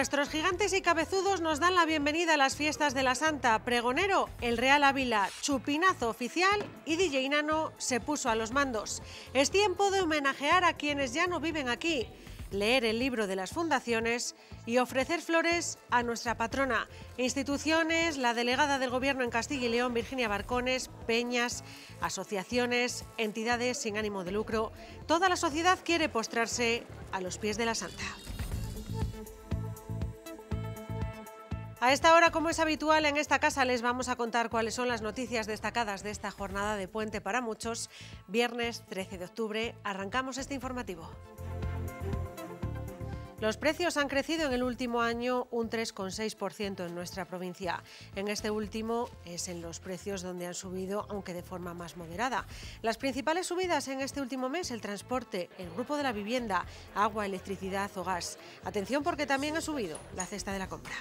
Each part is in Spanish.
Nuestros gigantes y cabezudos nos dan la bienvenida a las fiestas de la Santa. Pregonero, el Real Ávila, chupinazo oficial y DJ Nano se puso a los mandos. Es tiempo de homenajear a quienes ya no viven aquí, leer el libro de las fundaciones y ofrecer flores a nuestra patrona. Instituciones, la delegada del Gobierno en Castilla y León, Virginia Barcones, peñas, asociaciones, entidades sin ánimo de lucro. Toda la sociedad quiere postrarse a los pies de la Santa. A esta hora, como es habitual en esta casa, les vamos a contar cuáles son las noticias destacadas de esta jornada de puente para muchos. Viernes 13 de octubre, arrancamos este informativo. Los precios han crecido en el último año un 3,6% en nuestra provincia. En este último es en los precios donde han subido, aunque de forma más moderada. Las principales subidas en este último mes, el transporte, el grupo de la vivienda, agua, electricidad o gas. Atención porque también ha subido la cesta de la compra.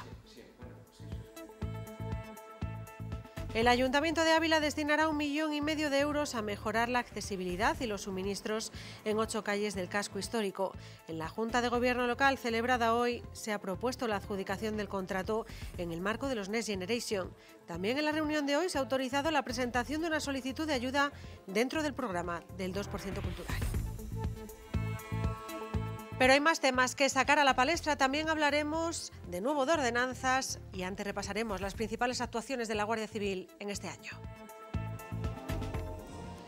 El Ayuntamiento de Ávila destinará un millón y medio de euros a mejorar la accesibilidad y los suministros en ocho calles del casco histórico. En la Junta de Gobierno local celebrada hoy se ha propuesto la adjudicación del contrato en el marco de los Next Generation. También en la reunión de hoy se ha autorizado la presentación de una solicitud de ayuda dentro del programa del 2% cultural. Pero hay más temas que sacar a la palestra. También hablaremos de nuevo de ordenanzas y antes repasaremos las principales actuaciones de la Guardia Civil en este año.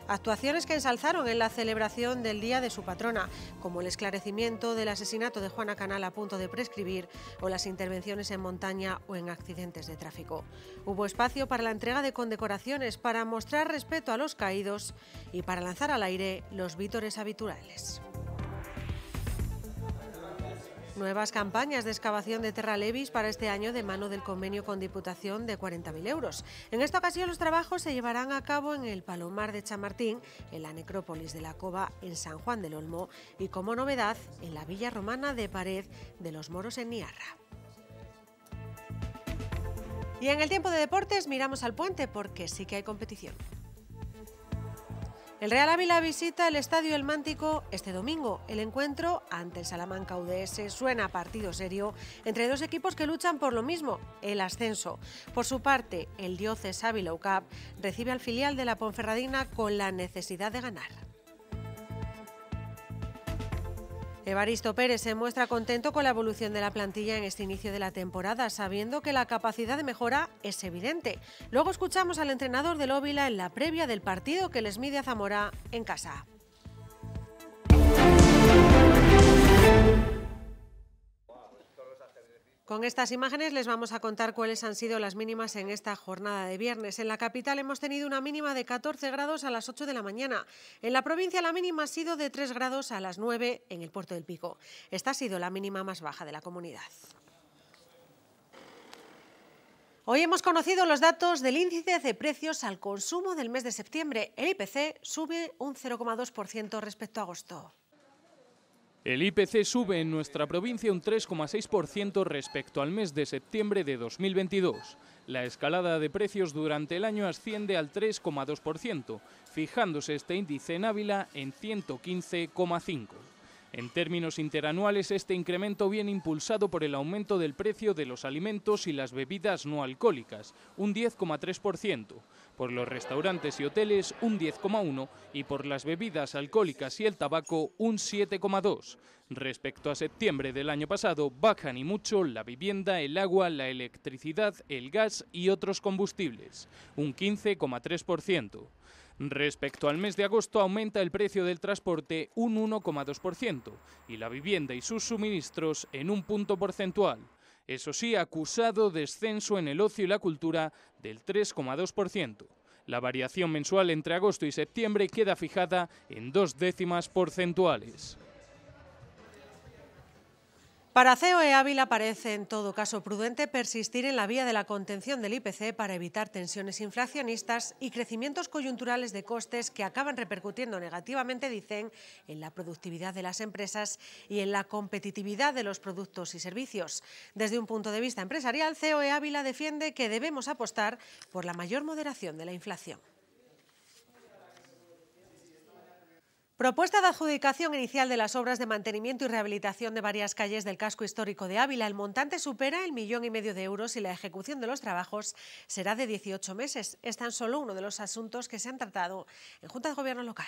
Actuaciones que ensalzaron en la celebración del Día de su patrona, como el esclarecimiento del asesinato de Juana Canal a punto de prescribir o las intervenciones en montaña o en accidentes de tráfico. Hubo espacio para la entrega de condecoraciones, para mostrar respeto a los caídos y para lanzar al aire los vítores habituales. Nuevas campañas de excavación de Terra Levis para este año de mano del convenio con Diputación de 40.000 euros. En esta ocasión los trabajos se llevarán a cabo en el Palomar de Chamartín, en la necrópolis de la Cova en San Juan del Olmo y como novedad en la Villa Romana de Pared de los Moros en Niarra. Y en el tiempo de deportes miramos al puente porque sí que hay competición. El Real Ávila visita el Estadio El Mántico este domingo. El encuentro ante el Salamanca UDS suena a partido serio entre dos equipos que luchan por lo mismo, el ascenso. Por su parte, el diócese Ávila Cup recibe al filial de la Ponferradina con la necesidad de ganar. Evaristo Pérez se muestra contento con la evolución de la plantilla en este inicio de la temporada, sabiendo que la capacidad de mejora es evidente. Luego escuchamos al entrenador de Óvila en la previa del partido que les mide a Zamora en casa. Con estas imágenes les vamos a contar cuáles han sido las mínimas en esta jornada de viernes. En la capital hemos tenido una mínima de 14 grados a las 8 de la mañana. En la provincia la mínima ha sido de 3 grados a las 9 en el puerto del Pico. Esta ha sido la mínima más baja de la comunidad. Hoy hemos conocido los datos del índice de precios al consumo del mes de septiembre. El IPC sube un 0,2% respecto a agosto. El IPC sube en nuestra provincia un 3,6% respecto al mes de septiembre de 2022. La escalada de precios durante el año asciende al 3,2%, fijándose este índice en Ávila en 115,5. En términos interanuales, este incremento viene impulsado por el aumento del precio de los alimentos y las bebidas no alcohólicas, un 10,3%, por los restaurantes y hoteles un 10,1 y por las bebidas alcohólicas y el tabaco un 7,2. Respecto a septiembre del año pasado, bajan y mucho la vivienda, el agua, la electricidad, el gas y otros combustibles, un 15,3%. Respecto al mes de agosto, aumenta el precio del transporte un 1,2% y la vivienda y sus suministros en un punto porcentual. Eso sí, acusado descenso en el ocio y la cultura del 3,2%. La variación mensual entre agosto y septiembre queda fijada en dos décimas porcentuales. Para COE Ávila parece en todo caso prudente persistir en la vía de la contención del IPC para evitar tensiones inflacionistas y crecimientos coyunturales de costes que acaban repercutiendo negativamente, dicen, en la productividad de las empresas y en la competitividad de los productos y servicios. Desde un punto de vista empresarial, CEOE Ávila defiende que debemos apostar por la mayor moderación de la inflación. Propuesta de adjudicación inicial de las obras de mantenimiento y rehabilitación de varias calles del casco histórico de Ávila. El montante supera el millón y medio de euros y la ejecución de los trabajos será de 18 meses. Es tan solo uno de los asuntos que se han tratado en Junta de Gobierno local.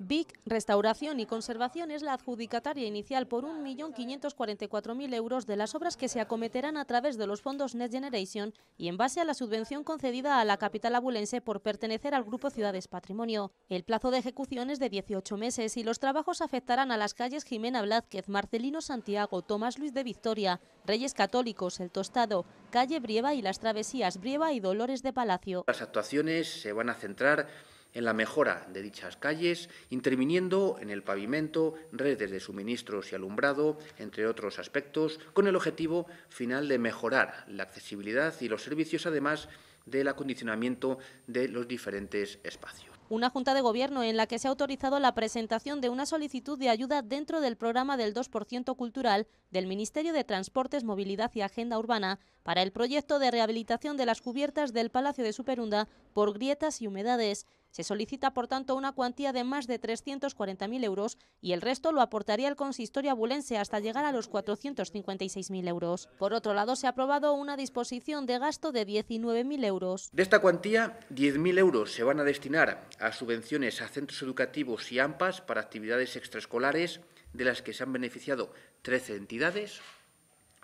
Vic Restauración y Conservación es la adjudicataria inicial por 1.544.000 euros de las obras que se acometerán a través de los fondos Next Generation y en base a la subvención concedida a la capital abulense por pertenecer al Grupo Ciudades Patrimonio. El plazo de ejecución es de 18 meses y los trabajos afectarán a las calles Jimena Blázquez, Marcelino Santiago, Tomás Luis de Victoria, Reyes Católicos, El Tostado, Calle Brieva y las travesías Brieva y Dolores de Palacio. Las actuaciones se van a centrar en la mejora de dichas calles, interviniendo en el pavimento, redes de suministros y alumbrado, entre otros aspectos, con el objetivo final de mejorar la accesibilidad y los servicios, además del acondicionamiento de los diferentes espacios. Una Junta de Gobierno en la que se ha autorizado la presentación de una solicitud de ayuda dentro del programa del 2% cultural del Ministerio de Transportes, Movilidad y Agenda Urbana para el proyecto de rehabilitación de las cubiertas del Palacio de Superunda por grietas y humedades. Se solicita, por tanto, una cuantía de más de 340.000 euros y el resto lo aportaría el consistorio abulense hasta llegar a los 456.000 euros. Por otro lado, se ha aprobado una disposición de gasto de 19.000 euros. De esta cuantía, 10.000 euros se van a destinar a subvenciones a centros educativos y AMPAs para actividades extraescolares, de las que se han beneficiado 13 entidades.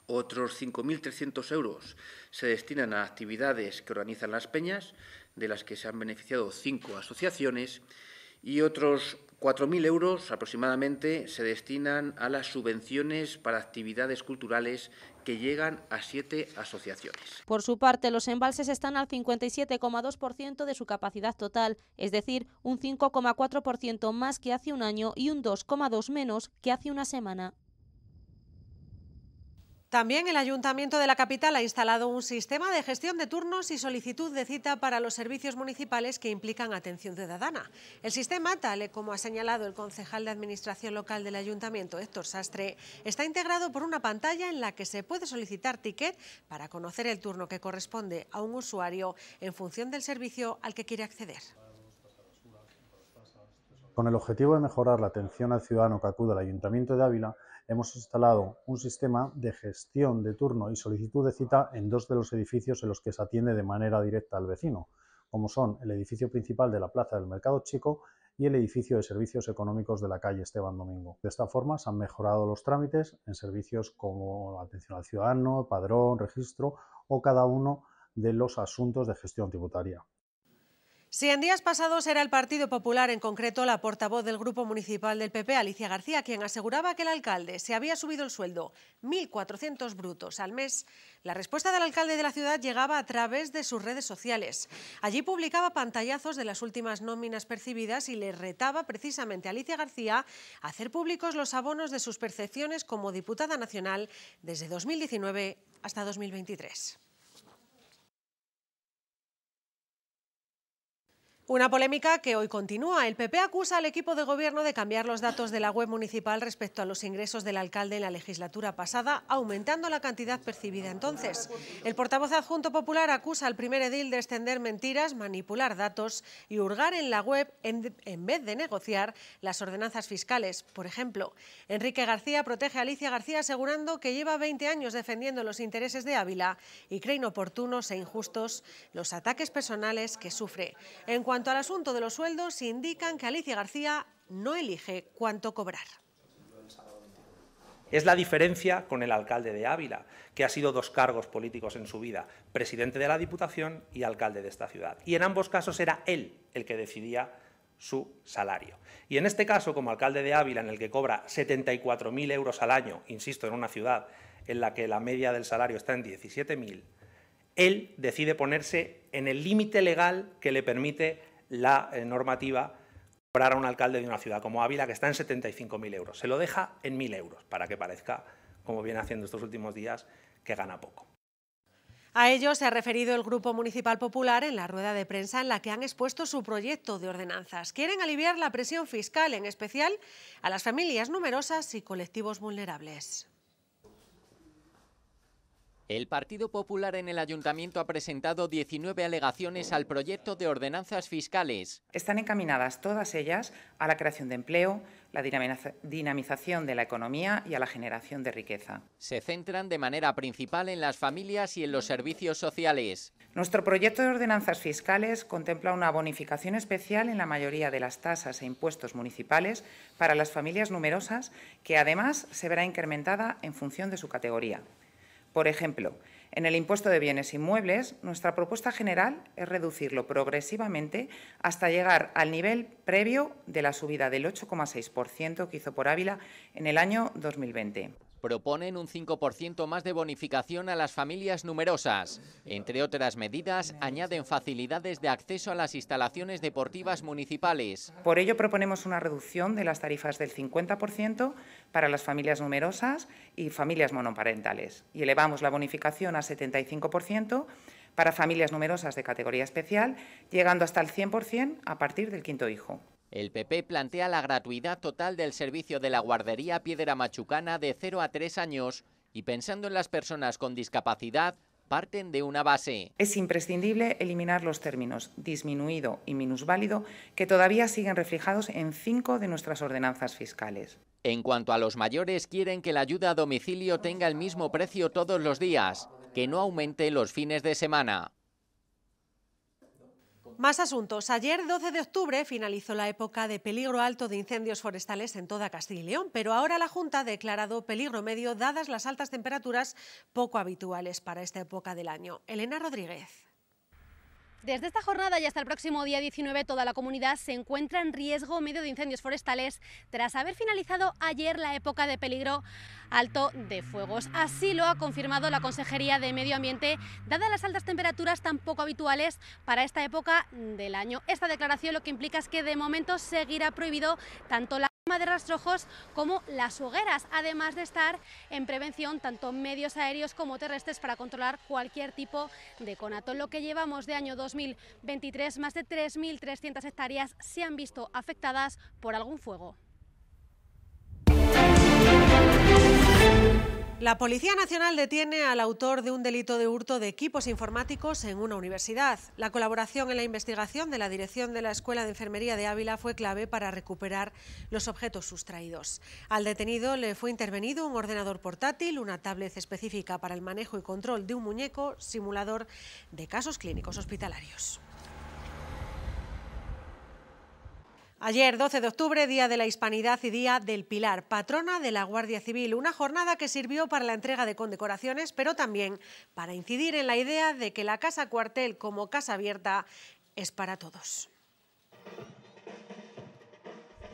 Otros 5.300 euros se destinan a actividades que organizan las peñas, de las que se han beneficiado cinco asociaciones, y otros 4.000 euros aproximadamente se destinan a las subvenciones para actividades culturales que llegan a siete asociaciones. Por su parte, los embalses están al 57,2% de su capacidad total, es decir, un 5,4% más que hace un año y un 2,2 menos que hace una semana. También el Ayuntamiento de la capital ha instalado un sistema de gestión de turnos y solicitud de cita para los servicios municipales que implican atención ciudadana. El sistema, tal como ha señalado el concejal de Administración Local del Ayuntamiento, Héctor Sastre, está integrado por una pantalla en la que se puede solicitar ticket para conocer el turno que corresponde a un usuario en función del servicio al que quiere acceder. Con el objetivo de mejorar la atención al ciudadano que acude al Ayuntamiento de Ávila, hemos instalado un sistema de gestión de turno y solicitud de cita en dos de los edificios en los que se atiende de manera directa al vecino, como son el edificio principal de la Plaza del Mercado Chico y el edificio de servicios económicos de la calle Esteban Domingo. De esta forma se han mejorado los trámites en servicios como atención al ciudadano, padrón, registro o cada uno de los asuntos de gestión tributaria. Si en días pasados era el Partido Popular, en concreto la portavoz del Grupo Municipal del PP, Alicia García, quien aseguraba que el alcalde se había subido el sueldo 1.400 brutos al mes, la respuesta del alcalde de la ciudad llegaba a través de sus redes sociales. Allí publicaba pantallazos de las últimas nóminas percibidas y le retaba precisamente a Alicia García a hacer públicos los abonos de sus percepciones como diputada nacional desde 2019 hasta 2023. Una polémica que hoy continúa. El PP acusa al equipo de gobierno de cambiar los datos de la web municipal respecto a los ingresos del alcalde en la legislatura pasada, aumentando la cantidad percibida entonces. El portavoz adjunto popular acusa al primer edil de extender mentiras, manipular datos y hurgar en la web en, vez de negociar las ordenanzas fiscales, por ejemplo. Enrique García protege a Alicia García asegurando que lleva 20 años defendiendo los intereses de Ávila y cree inoportunos e injustos los ataques personales que sufre. En cuanto al asunto de los sueldos, indican que Alicia García no elige cuánto cobrar. Es la diferencia con el alcalde de Ávila, que ha sido dos cargos políticos en su vida, presidente de la Diputación y alcalde de esta ciudad. Y en ambos casos era él el que decidía su salario. Y en este caso, como alcalde de Ávila, en el que cobra 74.000 euros al año, insisto, en una ciudad en la que la media del salario está en 17.000, él decide ponerse en el límite legal que le permite la eh, normativa cobrar a un alcalde de una ciudad como Ávila, que está en 75.000 euros. Se lo deja en 1.000 euros, para que parezca, como viene haciendo estos últimos días, que gana poco. A ello se ha referido el Grupo Municipal Popular en la rueda de prensa en la que han expuesto su proyecto de ordenanzas. Quieren aliviar la presión fiscal, en especial a las familias numerosas y colectivos vulnerables. El Partido Popular en el Ayuntamiento ha presentado 19 alegaciones al proyecto de ordenanzas fiscales. Están encaminadas todas ellas a la creación de empleo, la dinamización de la economía y a la generación de riqueza. Se centran de manera principal en las familias y en los servicios sociales. Nuestro proyecto de ordenanzas fiscales contempla una bonificación especial en la mayoría de las tasas e impuestos municipales para las familias numerosas, que además se verá incrementada en función de su categoría. Por ejemplo, en el impuesto de bienes inmuebles, nuestra propuesta general es reducirlo progresivamente hasta llegar al nivel previo de la subida del 8,6% que hizo por Ávila en el año 2020 proponen un 5% más de bonificación a las familias numerosas. Entre otras medidas, añaden facilidades de acceso a las instalaciones deportivas municipales. Por ello proponemos una reducción de las tarifas del 50% para las familias numerosas y familias monoparentales y elevamos la bonificación a 75% para familias numerosas de categoría especial, llegando hasta el 100% a partir del quinto hijo. El PP plantea la gratuidad total del servicio de la guardería Piedra Machucana de 0 a 3 años y pensando en las personas con discapacidad, parten de una base. Es imprescindible eliminar los términos disminuido y minusválido que todavía siguen reflejados en cinco de nuestras ordenanzas fiscales. En cuanto a los mayores, quieren que la ayuda a domicilio tenga el mismo precio todos los días, que no aumente los fines de semana. Más asuntos. Ayer, 12 de octubre, finalizó la época de peligro alto de incendios forestales en toda Castilla y León, pero ahora la Junta ha declarado peligro medio dadas las altas temperaturas poco habituales para esta época del año. Elena Rodríguez. Desde esta jornada y hasta el próximo día 19, toda la comunidad se encuentra en riesgo medio de incendios forestales tras haber finalizado ayer la época de peligro alto de fuegos. Así lo ha confirmado la Consejería de Medio Ambiente, dadas las altas temperaturas tan poco habituales para esta época del año. Esta declaración lo que implica es que de momento seguirá prohibido tanto la de rastrojos como las hogueras, además de estar en prevención tanto medios aéreos como terrestres para controlar cualquier tipo de conato. Lo que llevamos de año 2023, más de 3.300 hectáreas se han visto afectadas por algún fuego. La Policía Nacional detiene al autor de un delito de hurto de equipos informáticos en una universidad. La colaboración en la investigación de la dirección de la Escuela de Enfermería de Ávila fue clave para recuperar los objetos sustraídos. Al detenido le fue intervenido un ordenador portátil, una tablet específica para el manejo y control de un muñeco, simulador de casos clínicos hospitalarios. Ayer, 12 de octubre, Día de la Hispanidad y Día del Pilar, patrona de la Guardia Civil, una jornada que sirvió para la entrega de condecoraciones, pero también para incidir en la idea de que la Casa Cuartel como casa abierta es para todos.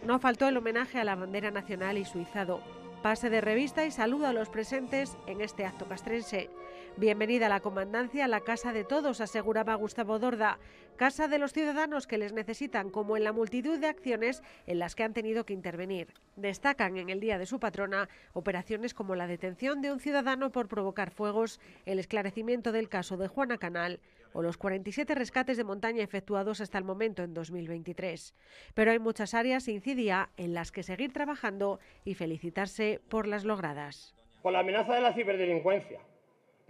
No faltó el homenaje a la bandera nacional y su izado. Pase de revista y saludo a los presentes en este acto castrense. Bienvenida a la comandancia, la casa de todos, aseguraba Gustavo Dorda, casa de los ciudadanos que les necesitan, como en la multitud de acciones en las que han tenido que intervenir. Destacan en el día de su patrona operaciones como la detención de un ciudadano por provocar fuegos, el esclarecimiento del caso de Juana Canal o los 47 rescates de montaña efectuados hasta el momento en 2023. Pero hay muchas áreas, incidía, en las que seguir trabajando y felicitarse por las logradas. Con la amenaza de la ciberdelincuencia,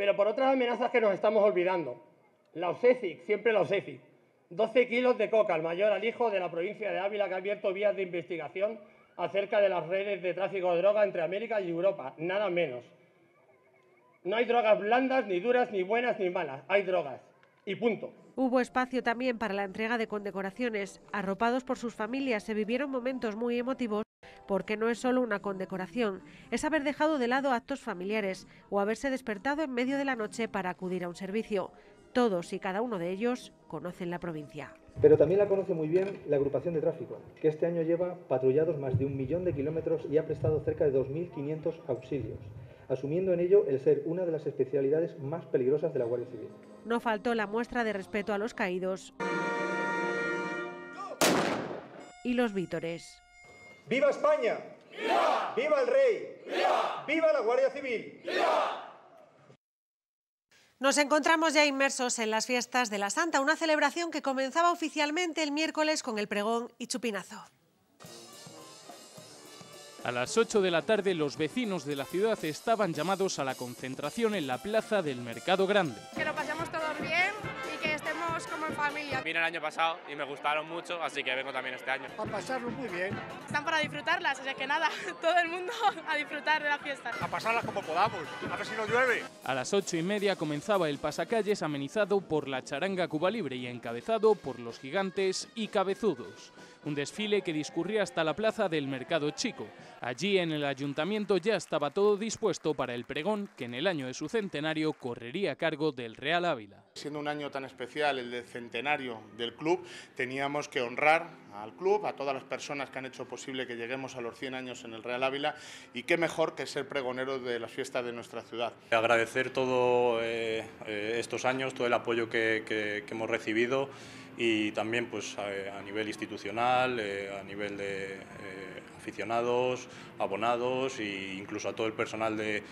pero por otras amenazas que nos estamos olvidando. La OSECIC, siempre la OSECIC, 12 kilos de coca, el mayor hijo de la provincia de Ávila que ha abierto vías de investigación acerca de las redes de tráfico de droga entre América y Europa, nada menos. No hay drogas blandas, ni duras, ni buenas, ni malas. Hay drogas. Y punto. Hubo espacio también para la entrega de condecoraciones. Arropados por sus familias, se vivieron momentos muy emotivos porque no es solo una condecoración, es haber dejado de lado actos familiares o haberse despertado en medio de la noche para acudir a un servicio. Todos y cada uno de ellos conocen la provincia. Pero también la conoce muy bien la agrupación de tráfico, que este año lleva patrullados más de un millón de kilómetros y ha prestado cerca de 2.500 auxilios asumiendo en ello el ser una de las especialidades más peligrosas de la Guardia Civil. No faltó la muestra de respeto a los caídos y los vítores. ¡Viva España! ¡Viva! ¡Viva el rey! ¡Viva! ¡Viva la Guardia Civil! ¡Viva! Nos encontramos ya inmersos en las fiestas de la Santa, una celebración que comenzaba oficialmente el miércoles con el pregón y chupinazo. A las 8 de la tarde los vecinos de la ciudad estaban llamados a la concentración en la plaza del Mercado Grande. Que lo pasemos todos bien, Vine el año pasado y me gustaron mucho, así que vengo también este año. A pasarlo muy bien. Están para disfrutarlas, así que nada, todo el mundo a disfrutar de la fiesta. A pasarlas como podamos, a ver si no llueve. A las ocho y media comenzaba el pasacalles amenizado por la charanga Cuba Libre y encabezado por los gigantes y cabezudos un desfile que discurría hasta la plaza del Mercado Chico. Allí en el ayuntamiento ya estaba todo dispuesto para el pregón que en el año de su centenario correría a cargo del Real Ávila. Siendo un año tan especial, el de centenario del club, teníamos que honrar al club, a todas las personas que han hecho posible que lleguemos a los 100 años en el Real Ávila y qué mejor que ser pregonero de las fiestas de nuestra ciudad. Agradecer todos eh, eh, estos años, todo el apoyo que, que hemos recibido y también pues, a, nivel institucional, eh, a nivel de eh, aficionados, abonados e incluso a todo el personal de,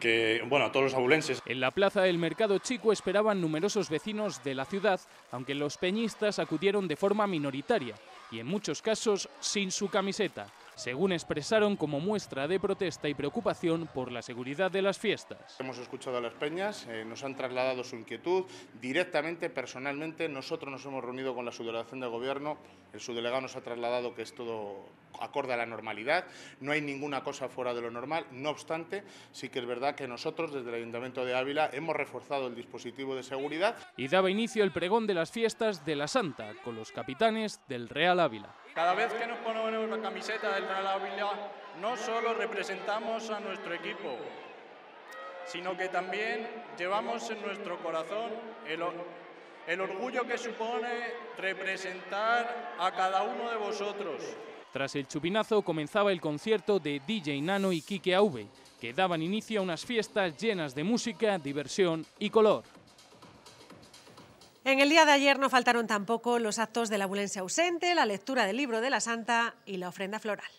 que, bueno, a todos los abulenses. En la plaza del Mercado Chico esperaban numerosos vecinos de la ciudad, aunque los peñistas acudieron de forma minoritaria y en muchos casos sin su camiseta según expresaron como muestra de protesta y preocupación por la seguridad de las fiestas. Hemos escuchado a las peñas, eh, nos han trasladado su inquietud directamente, personalmente. Nosotros nos hemos reunido con la subdelegación de Gobierno, el subdelegado nos ha trasladado que es todo ...acorda a la normalidad, no hay ninguna cosa fuera de lo normal. No obstante, sí que es verdad que nosotros desde el Ayuntamiento de Ávila hemos reforzado el dispositivo de seguridad. Y daba inicio el pregón de las fiestas de la Santa con los capitanes del Real Ávila. Cada vez que nos ponemos la camiseta del Real Ávila, no solo representamos a nuestro equipo, sino que también llevamos en nuestro corazón el, el orgullo que supone representar a cada uno de vosotros tras el chupinazo comenzaba el concierto de DJ Nano y Kike Aube, que daban inicio a unas fiestas llenas de música, diversión y color. En el día de ayer no faltaron tampoco los actos de la abulencia ausente, la lectura del libro de la Santa y la ofrenda floral.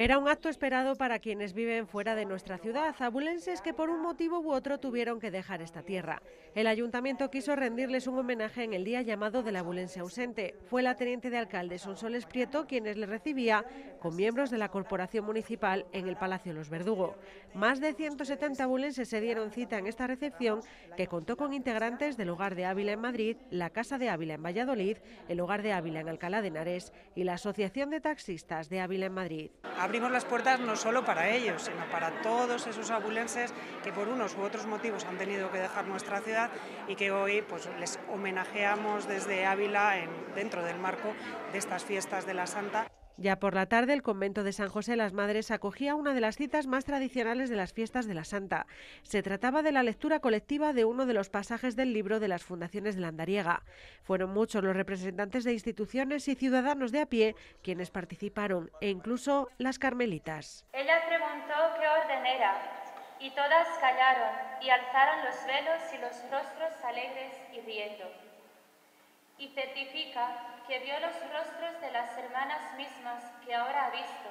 Era un acto esperado para quienes viven fuera de nuestra ciudad, abulenses que por un motivo u otro tuvieron que dejar esta tierra. El ayuntamiento quiso rendirles un homenaje en el día llamado de la abulense ausente. Fue la teniente de alcalde Sonsoles Prieto quienes le recibía con miembros de la corporación municipal en el Palacio Los Verdugo. Más de 170 abulenses se dieron cita en esta recepción que contó con integrantes del Hogar de Ávila en Madrid, la Casa de Ávila en Valladolid, el Hogar de Ávila en Alcalá de Henares y la Asociación de Taxistas de Ávila en Madrid. Abrimos las puertas no solo para ellos, sino para todos esos abulenses que por unos u otros motivos han tenido que dejar nuestra ciudad y que hoy pues, les homenajeamos desde Ávila dentro del marco de estas fiestas de la Santa. Ya por la tarde, el convento de San José las Madres acogía una de las citas más tradicionales de las fiestas de la Santa. Se trataba de la lectura colectiva de uno de los pasajes del libro de las fundaciones de la Andariega. Fueron muchos los representantes de instituciones y ciudadanos de a pie quienes participaron, e incluso las carmelitas. Ella preguntó qué orden era, y todas callaron y alzaron los velos y los rostros alegres y riendo y certifica que vio los rostros de las hermanas mismas que ahora ha visto.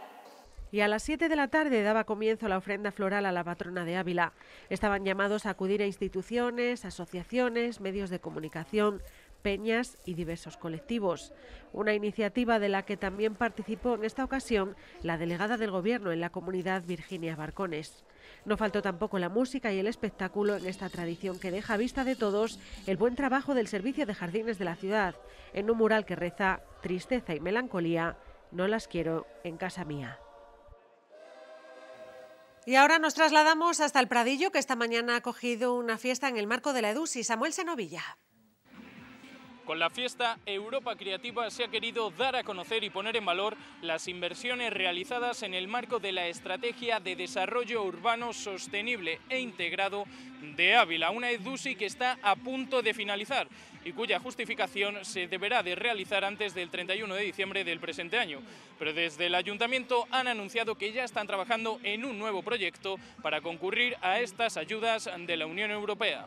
Y a las 7 de la tarde daba comienzo la ofrenda floral a la patrona de Ávila. Estaban llamados a acudir a instituciones, asociaciones, medios de comunicación, peñas y diversos colectivos. Una iniciativa de la que también participó en esta ocasión la delegada del Gobierno en la comunidad Virginia Barcones. No faltó tampoco la música y el espectáculo en esta tradición que deja a vista de todos el buen trabajo del Servicio de Jardines de la ciudad, en un mural que reza Tristeza y melancolía, no las quiero en casa mía. Y ahora nos trasladamos hasta el Pradillo, que esta mañana ha cogido una fiesta en el marco de la y Samuel Senovilla. Con la fiesta Europa Creativa se ha querido dar a conocer y poner en valor las inversiones realizadas en el marco de la Estrategia de Desarrollo Urbano Sostenible e Integrado de Ávila, una EDUSI que está a punto de finalizar y cuya justificación se deberá de realizar antes del 31 de diciembre del presente año. Pero desde el ayuntamiento han anunciado que ya están trabajando en un nuevo proyecto para concurrir a estas ayudas de la Unión Europea.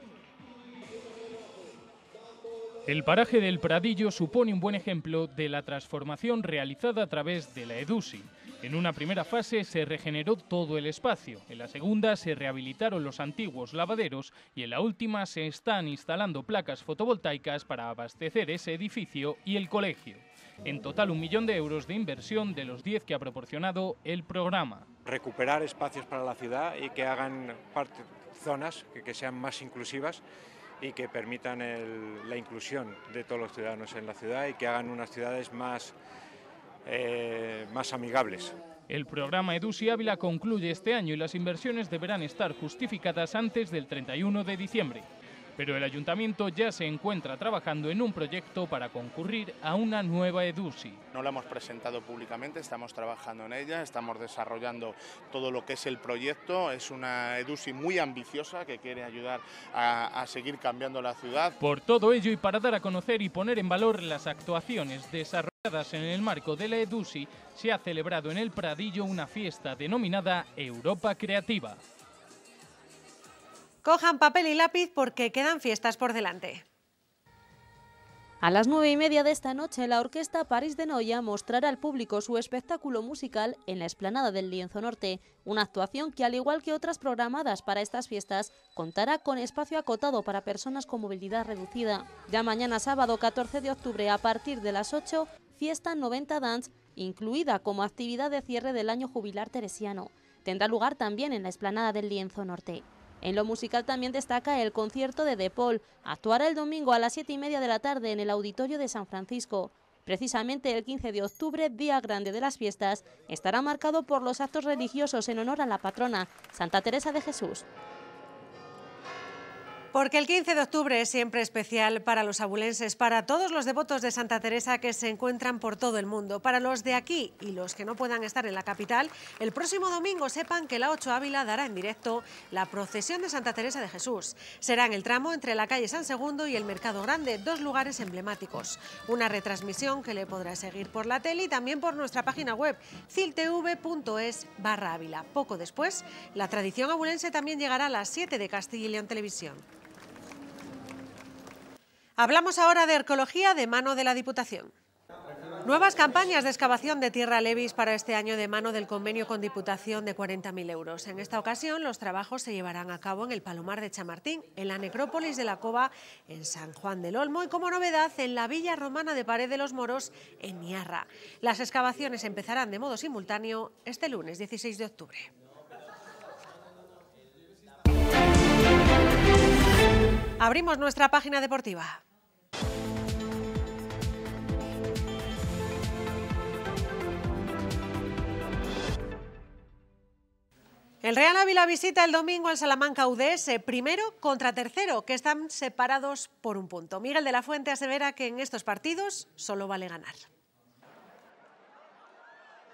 El paraje del Pradillo supone un buen ejemplo de la transformación realizada a través de la EDUSI. En una primera fase se regeneró todo el espacio, en la segunda se rehabilitaron los antiguos lavaderos y en la última se están instalando placas fotovoltaicas para abastecer ese edificio y el colegio. En total, un millón de euros de inversión de los 10 que ha proporcionado el programa. Recuperar espacios para la ciudad y que hagan parte, zonas que sean más inclusivas y que permitan la inclusión de todos los ciudadanos en la ciudad y que hagan unas ciudades más, eh, más amigables. El programa EDUSI Ávila concluye este año y las inversiones deberán estar justificadas antes del 31 de diciembre pero el ayuntamiento ya se encuentra trabajando en un proyecto para concurrir a una nueva EDUSI. No la hemos presentado públicamente, estamos trabajando en ella, estamos desarrollando todo lo que es el proyecto. Es una EDUSI muy ambiciosa que quiere ayudar a, seguir cambiando la ciudad. Por todo ello y para dar a conocer y poner en valor las actuaciones desarrolladas en el marco de la EDUSI, se ha celebrado en el Pradillo una fiesta denominada Europa Creativa. Cojan papel y lápiz porque quedan fiestas por delante. A las nueve y media de esta noche, la orquesta París de Noya mostrará al público su espectáculo musical en la explanada del Lienzo Norte, una actuación que, al igual que otras programadas para estas fiestas, contará con espacio acotado para personas con movilidad reducida. Ya mañana sábado 14 de octubre, a partir de las 8, Fiesta 90 Dance, incluida como actividad de cierre del año jubilar teresiano. Tendrá lugar también en la explanada del Lienzo Norte. En lo musical también destaca el concierto de De Paul. Actuará el domingo a las 7 y media de la tarde en el Auditorio de San Francisco. Precisamente el 15 de octubre, día grande de las fiestas, estará marcado por los actos religiosos en honor a la patrona, Santa Teresa de Jesús. Porque el 15 de octubre es siempre especial para los abulenses, para todos los devotos de Santa Teresa que se encuentran por todo el mundo. Para los de aquí y los que no puedan estar en la capital, el próximo domingo sepan que la 8 Ávila dará en directo la procesión de Santa Teresa de Jesús. Será en el tramo entre la calle San Segundo y el Mercado Grande, dos lugares emblemáticos. Una retransmisión que le podrá seguir por la tele y también por nuestra página web ciltv.es barra Ávila. Poco después, la tradición abulense también llegará a las 7 de Castilla y León Televisión. Hablamos ahora de arqueología de mano de la Diputación. Nuevas campañas de excavación de tierra levis para este año de mano del convenio con Diputación de 40.000 euros. En esta ocasión, los trabajos se llevarán a cabo en el Palomar de Chamartín, en la necrópolis de la Cova, en San Juan del Olmo y, como novedad, en la Villa Romana de Pared de los Moros, en Niarra. Las excavaciones empezarán de modo simultáneo este lunes 16 de octubre. Abrimos nuestra página deportiva. El Real Ávila visita el domingo al Salamanca UDS, primero contra tercero, que están separados por un punto. Miguel de la Fuente asevera que en estos partidos solo vale ganar.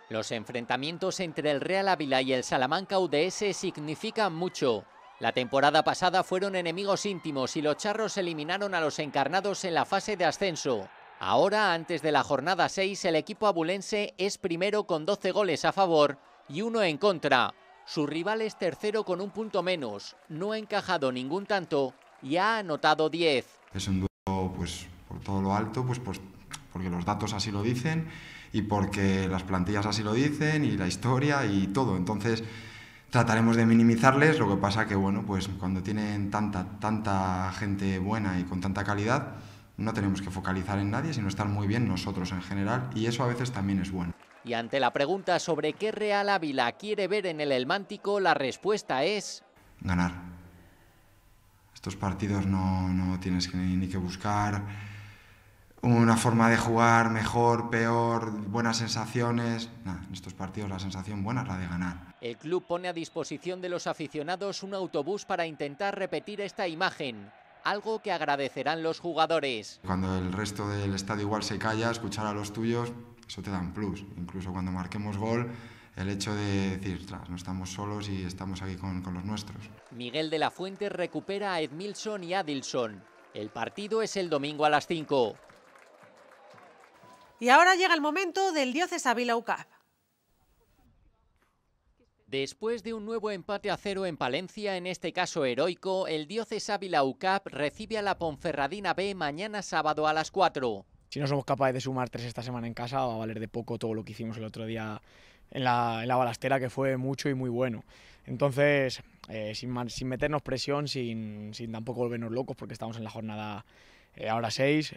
Los enfrentamientos entre el Real Ávila y el Salamanca UDS significan mucho. La temporada pasada fueron enemigos íntimos y los charros eliminaron a los encarnados en la fase de ascenso. Ahora, antes de la jornada 6, el equipo abulense es primero con 12 goles a favor y uno en contra. Su rival es tercero con un punto menos, no ha encajado ningún tanto y ha anotado 10. Es un duelo pues, por todo lo alto, pues, pues porque los datos así lo dicen y porque las plantillas así lo dicen y la historia y todo. Entonces, trataremos de minimizarles, lo que pasa que bueno, pues cuando tienen tanta, tanta gente buena y con tanta calidad, no tenemos que focalizar en nadie, sino estar muy bien nosotros en general, y eso a veces también es bueno. Y ante la pregunta sobre qué Real Ávila quiere ver en el Elmántico, la respuesta es... Ganar. Estos partidos no, no tienes ni que buscar una forma de jugar mejor, peor, buenas sensaciones. en estos partidos la sensación buena es la de ganar. El club pone a disposición de los aficionados un autobús para intentar repetir esta imagen. Algo que agradecerán los jugadores. Cuando el resto del estadio igual se calla, escuchar a los tuyos, eso te da un plus. Incluso cuando marquemos gol, el hecho de decir, no estamos solos y estamos aquí con, con los nuestros. Miguel de la Fuente recupera a Edmilson y Adilson. El partido es el domingo a las 5. Y ahora llega el momento del diócesis Bilbao Después de un nuevo empate a cero en Palencia, en este caso heroico, el diócesis Bilbao recibe a la Ponferradina B mañana sábado a las 4. Si no somos capaces de sumar tres esta semana en casa, va a valer de poco todo lo que hicimos el otro día en la, balastera, que fue mucho y muy bueno. Entonces, eh, sin, meternos presión, sin, tampoco volvernos locos, porque estamos en la jornada eh, ahora 6.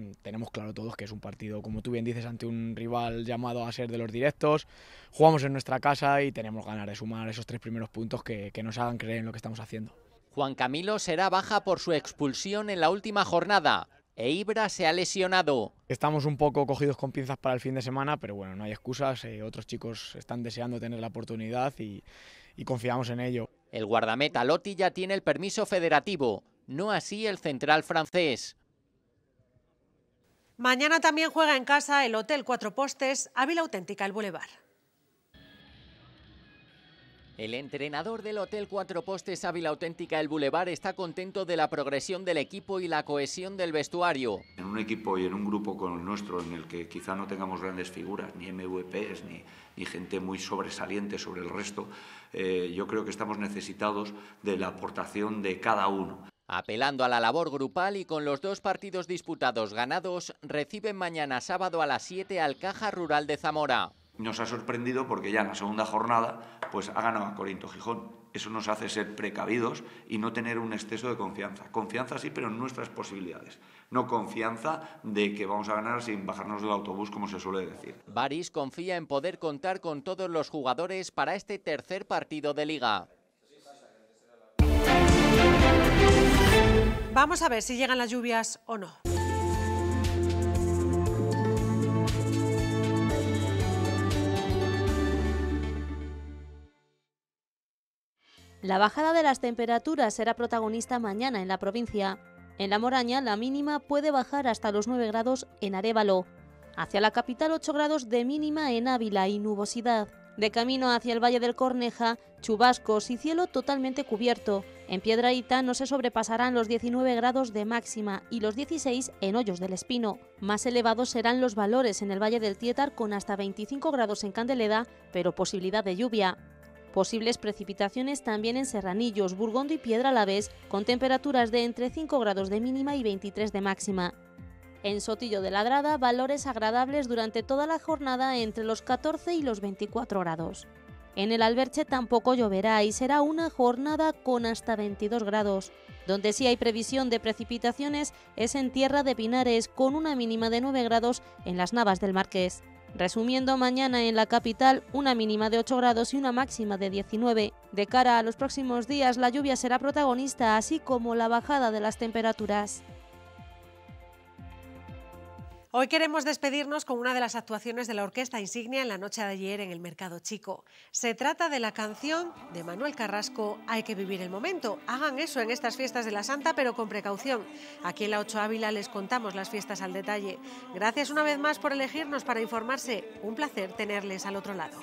Mm, tenemos claro todos que es un partido, como tú bien dices, ante un rival llamado a ser de los directos. Jugamos en nuestra casa y tenemos ganas de sumar esos tres primeros puntos que, nos hagan creer en lo que estamos haciendo. Juan Camilo será baja por su expulsión en la última jornada. E Ibra se ha lesionado. Estamos un poco cogidos con pinzas para el fin de semana, pero bueno, no hay excusas. Eh, otros chicos están deseando tener la oportunidad y, y confiamos en ello. El guardameta Lotti ya tiene el permiso federativo, no así el central francés. Mañana también juega en casa el Hotel Cuatro Postes, Ávila Auténtica, el Boulevard. El entrenador del Hotel Cuatro Postes Ávila Auténtica El Boulevard está contento de la progresión del equipo y la cohesión del vestuario. En un equipo y en un grupo como el nuestro, en el que quizá no tengamos grandes figuras, ni MVPs, ni, gente muy sobresaliente sobre el resto, eh, yo creo que estamos necesitados de la aportación de cada uno. Apelando a la labor grupal y con los dos partidos disputados ganados, reciben mañana sábado a las 7 al Caja Rural de Zamora. Nos ha sorprendido porque ya en la segunda jornada pues ha ganado a Corinto Gijón. Eso nos hace ser precavidos y no tener un exceso de confianza. Confianza sí, pero en nuestras posibilidades. No confianza de que vamos a ganar sin bajarnos del autobús, como se suele decir. Baris confía en poder contar con todos los jugadores para este tercer partido de liga. Vamos a ver si llegan las lluvias o no. La bajada de las temperaturas será protagonista mañana en la provincia. En la Moraña, la mínima puede bajar hasta los 9 grados en Arevalo. Hacia la capital, 8 grados de mínima en Ávila y nubosidad. De camino hacia el Valle del Corneja, chubascos y cielo totalmente cubierto. En Piedrahita no se sobrepasarán los 19 grados de máxima y los 16 en Hoyos del Espino. Más elevados serán los valores en el Valle del Tietar con hasta 25 grados en Candeleda, pero posibilidad de lluvia. Posibles precipitaciones también en Serranillos, Burgondo y Piedra a con temperaturas de entre 5 grados de mínima y 23 de máxima. En Sotillo de Ladrada, valores agradables durante toda la jornada entre los 14 y los 24 grados. En el Alberche tampoco lloverá y será una jornada con hasta 22 grados. Donde sí hay previsión de precipitaciones es en Tierra de Pinares, con una mínima de 9 grados en las Navas del Marqués. Resumiendo, mañana en la capital una mínima de 8 grados y una máxima de 19. De cara a los próximos días, la lluvia será protagonista, así como la bajada de las temperaturas. Hoy queremos despedirnos con una de las actuaciones de la orquesta insignia en la noche de ayer en el Mercado Chico. Se trata de la canción de Manuel Carrasco, Hay que vivir el momento. Hagan eso en estas fiestas de la Santa, pero con precaución. Aquí en la Ocho Ávila les contamos las fiestas al detalle. Gracias una vez más por elegirnos para informarse. Un placer tenerles al otro lado.